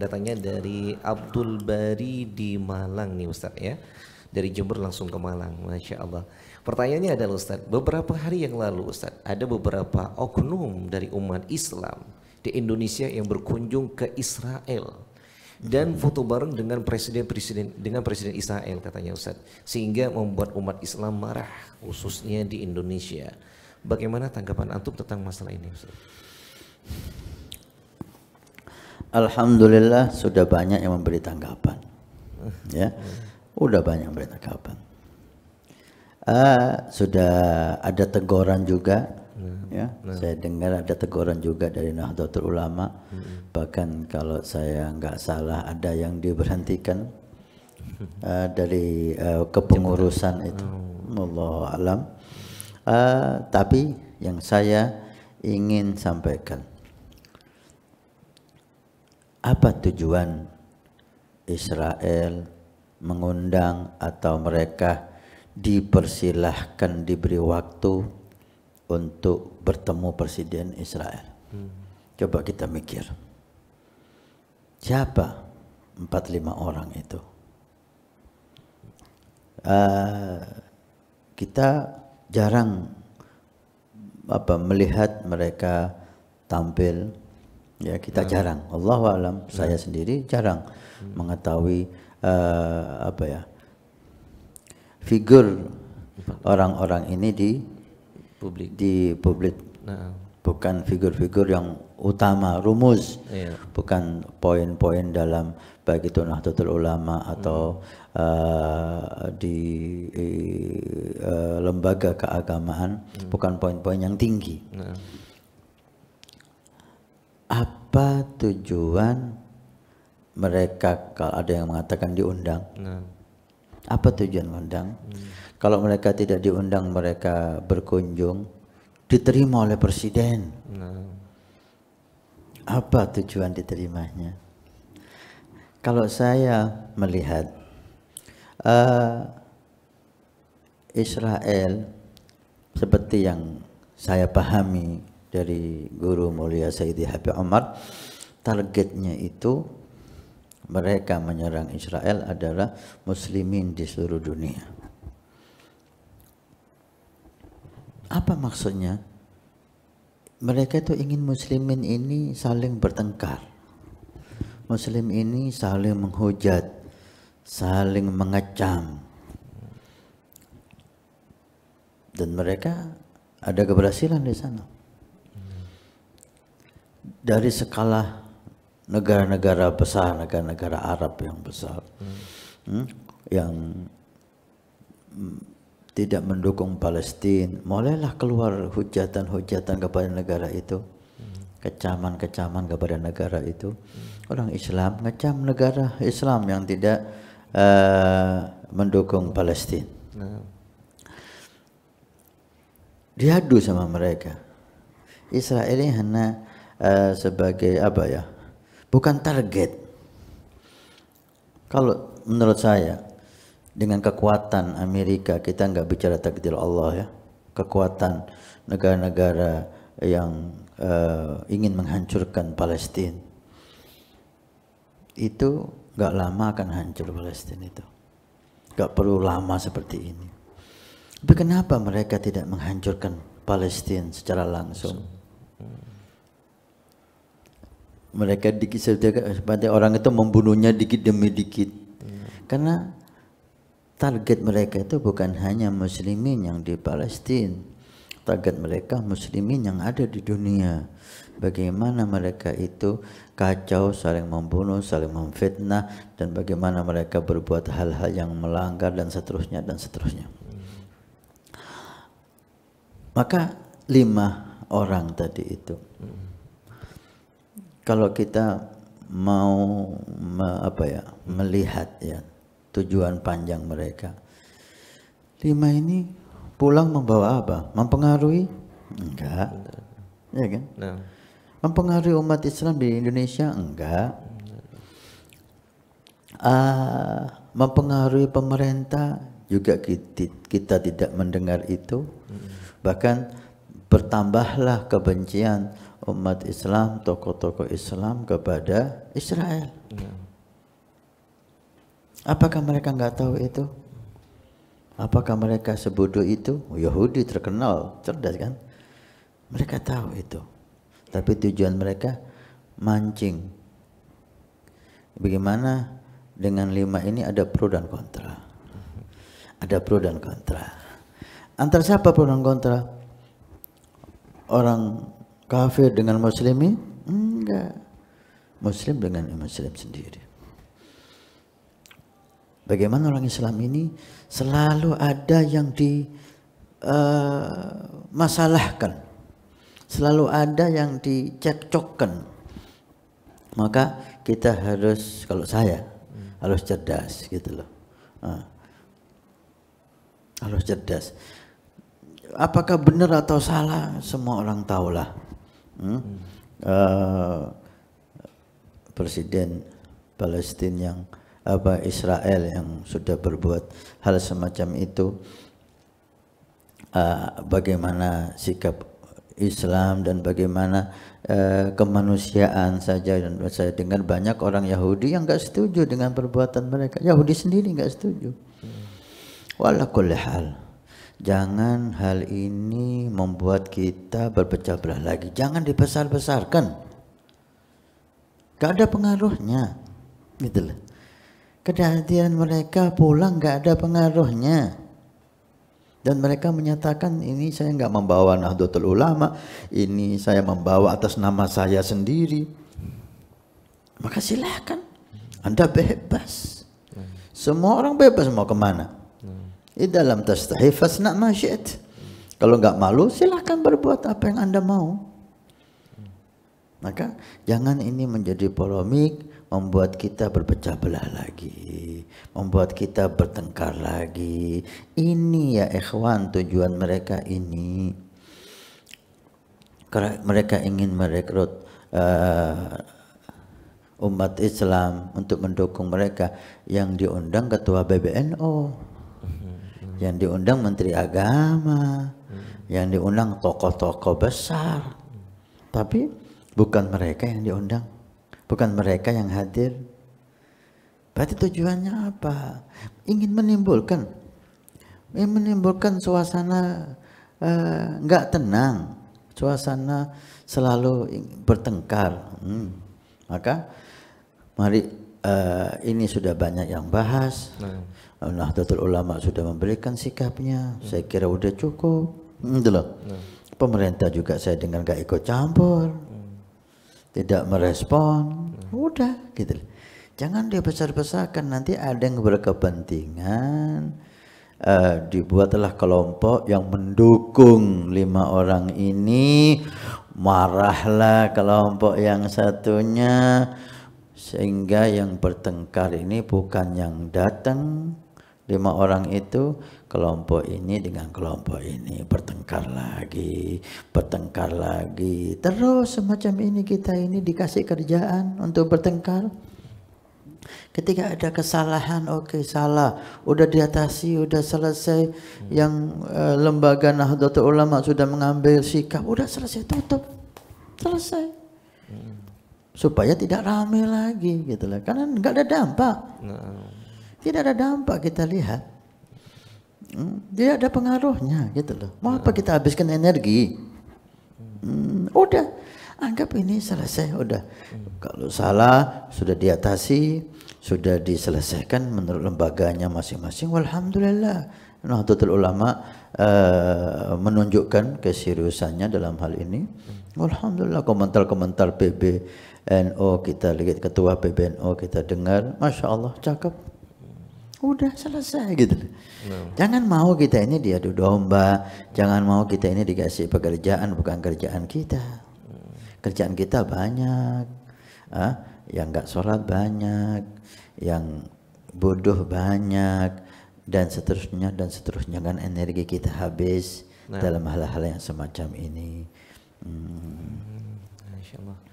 datangnya dari Abdul Bari di Malang nih Ustaz ya. Dari Jember langsung ke Malang, Masya Allah. Pertanyaannya adalah Ustaz, beberapa hari yang lalu Ustaz, ada beberapa oknum dari umat Islam di Indonesia yang berkunjung ke Israel dan foto bareng dengan presiden-presiden dengan presiden Israel katanya Ustaz sehingga membuat umat Islam marah khususnya di Indonesia. Bagaimana tanggapan antum tentang masalah ini Ustaz? Alhamdulillah sudah banyak yang memberi tanggapan. Hmm. Ya, sudah banyak yang memberi tanggapan. Uh, sudah ada teguran juga. Hmm. Ya, hmm. saya dengar ada teguran juga dari Nahdlatul Ulama. Hmm. Bahkan kalau saya nggak salah ada yang diberhentikan uh, dari uh, kepengurusan itu. Oh. Allah alam. Uh, tapi yang saya ingin sampaikan apa tujuan Israel mengundang atau mereka dipersilahkan diberi waktu untuk bertemu Presiden Israel? Hmm. Coba kita mikir. Siapa lima orang itu? Uh, kita jarang apa melihat mereka tampil ya kita ya. jarang Allah alam ya. saya sendiri jarang hmm. mengetahui uh, apa ya figur orang-orang ini di publik di publik nah. bukan figur-figur yang utama rumus, ya. bukan poin-poin dalam baik itu Nahdlatul Ulama atau ya. uh, di uh, lembaga keagamaan ya. bukan poin-poin yang tinggi nah apa tujuan mereka kalau ada yang mengatakan diundang nah. apa tujuan undang hmm. kalau mereka tidak diundang mereka berkunjung diterima oleh presiden nah. apa tujuan diterimanya kalau saya melihat uh, Israel seperti yang saya pahami dari Guru Mulia Sayyidi Habib Umar targetnya itu mereka menyerang Israel adalah muslimin di seluruh dunia apa maksudnya mereka itu ingin muslimin ini saling bertengkar muslim ini saling menghujat saling mengecam dan mereka ada keberhasilan di sana dari skala negara-negara besar, negara-negara Arab yang besar, hmm. Hmm, yang tidak mendukung Palestina, mulailah keluar hujatan-hujatan kepada negara itu, kecaman-kecaman kepada negara itu. Orang Islam ngecam negara Islam yang tidak uh, mendukung Palestina. Nah. Diadu sama mereka. Israel ini hanya uh, sebagai apa ya? Bukan target. Kalau menurut saya dengan kekuatan Amerika kita nggak bicara takdir Allah ya, kekuatan negara-negara yang uh, ingin menghancurkan Palestina itu nggak lama akan hancur Palestina itu nggak perlu lama seperti ini tapi kenapa mereka tidak menghancurkan Palestina secara langsung hmm mereka dikit seperti orang itu membunuhnya dikit demi dikit hmm. karena target mereka itu bukan hanya muslimin yang di Palestina target mereka muslimin yang ada di dunia bagaimana mereka itu kacau saling membunuh saling memfitnah dan bagaimana mereka berbuat hal-hal yang melanggar dan seterusnya dan seterusnya hmm. maka lima orang tadi itu hmm kalau kita mau me, apa ya melihat ya tujuan panjang mereka lima ini pulang membawa apa mempengaruhi enggak ya kan nah. mempengaruhi umat Islam di Indonesia enggak uh, mempengaruhi pemerintah juga kita, kita tidak mendengar itu hmm. bahkan bertambahlah kebencian umat Islam, tokoh-tokoh Islam kepada Israel. Iya. Apakah mereka nggak tahu itu? Apakah mereka sebodoh itu? Yahudi terkenal, cerdas kan? Mereka tahu itu. Tapi tujuan mereka mancing. Bagaimana dengan lima ini ada pro dan kontra. Ada pro dan kontra. Antara siapa pro dan kontra? Orang Kafir dengan muslimi? Enggak. Muslim dengan muslim sendiri. Bagaimana orang Islam ini selalu ada yang dimasalahkan. Eh, uh, selalu ada yang dicekcokkan. Maka kita harus, kalau saya, hmm. harus cerdas gitu loh. Uh, harus cerdas. Apakah benar atau salah, semua orang tahulah hmm? Uh, Presiden Palestina yang apa Israel yang sudah berbuat hal semacam itu uh, bagaimana sikap Islam dan bagaimana uh, kemanusiaan saja dan saya dengar banyak orang Yahudi yang nggak setuju dengan perbuatan mereka Yahudi sendiri nggak setuju hmm. walakulihal hal Jangan hal ini membuat kita berpecah belah lagi. Jangan dibesar-besarkan. Gak ada pengaruhnya. Gitu loh. Kehadiran mereka pulang gak ada pengaruhnya. Dan mereka menyatakan ini saya nggak membawa Nahdlatul Ulama, ini saya membawa atas nama saya sendiri. Maka silahkan, Anda bebas. Hmm. Semua orang bebas mau kemana. Idza lam tastahi fasna ma Kalau nggak malu silakan berbuat apa yang Anda mau. Maka jangan ini menjadi polemik membuat kita berpecah belah lagi, membuat kita bertengkar lagi. Ini ya ikhwan tujuan mereka ini. Karena mereka ingin merekrut uh, umat Islam untuk mendukung mereka yang diundang ketua BBNO yang diundang menteri agama, hmm. yang diundang tokoh-tokoh besar. Hmm. Tapi bukan mereka yang diundang, bukan mereka yang hadir. Berarti tujuannya apa? Ingin menimbulkan, ingin menimbulkan suasana eh, nggak uh, tenang, suasana selalu bertengkar. Hmm. Maka mari uh, ini sudah banyak yang bahas. Hmm Eh, Nahdlatul Ulama sudah memberikan sikapnya. Hmm. Saya kira sudah cukup. Hmm, Hmm. Pemerintah juga saya dengan gak ikut campur. Hmm. Tidak merespon. Hmm. Udah gitu Jangan dia besar-besarkan nanti ada yang berkepentingan uh, dibuatlah kelompok yang mendukung lima orang ini marahlah kelompok yang satunya sehingga yang bertengkar ini bukan yang datang lima orang itu kelompok ini dengan kelompok ini bertengkar lagi, bertengkar lagi. Terus semacam ini kita ini dikasih kerjaan untuk bertengkar. Ketika ada kesalahan, oke okay, salah, udah diatasi, udah selesai. Yang uh, lembaga Nahdlatul Ulama sudah mengambil sikap, udah selesai tutup, selesai. Hmm. Supaya tidak ramai lagi gitulah Karena nggak ada dampak. Nah. Tidak ada dampak kita lihat. Hmm, tidak ada pengaruhnya gitu loh. Mau apa kita habiskan energi? Hmm, udah, anggap ini selesai udah. Kalau salah sudah diatasi, sudah diselesaikan menurut lembaganya masing-masing. Walhamdulillah. Nahdlatul Ulama uh, menunjukkan keseriusannya dalam hal ini. walhamdulillah Alhamdulillah komentar-komentar PBNO kita lihat ketua PBNO kita dengar, masya Allah cakep udah selesai gitu. Nah. Jangan mau kita ini diadu domba, jangan mau kita ini dikasih pekerjaan bukan kerjaan kita. Kerjaan kita banyak, ah, yang nggak sholat banyak, yang bodoh banyak, dan seterusnya dan seterusnya kan energi kita habis nah. dalam hal-hal yang semacam ini. Hmm. Insya hmm, Allah.